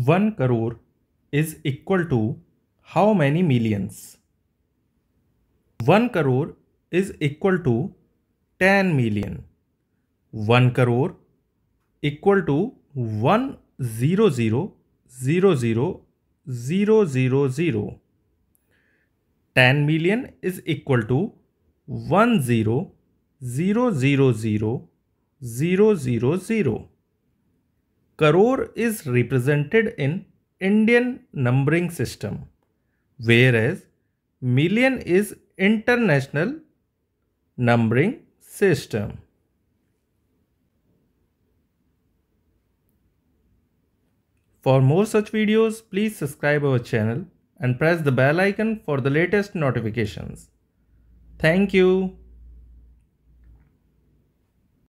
1 crore is equal to how many millions? 1 crore is equal to 10 million. 1 crore equal to 1 0 10 million is equal to 1 0 Crore is represented in Indian numbering system, whereas million is international numbering system. For more such videos, please subscribe our channel and press the bell icon for the latest notifications. Thank you.